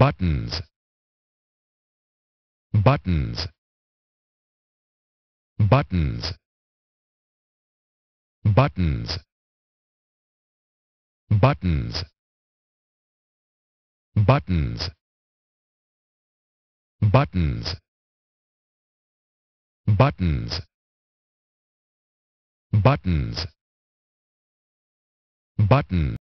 buttons buttons buttons buttons buttons buttons buttons buttons buttons button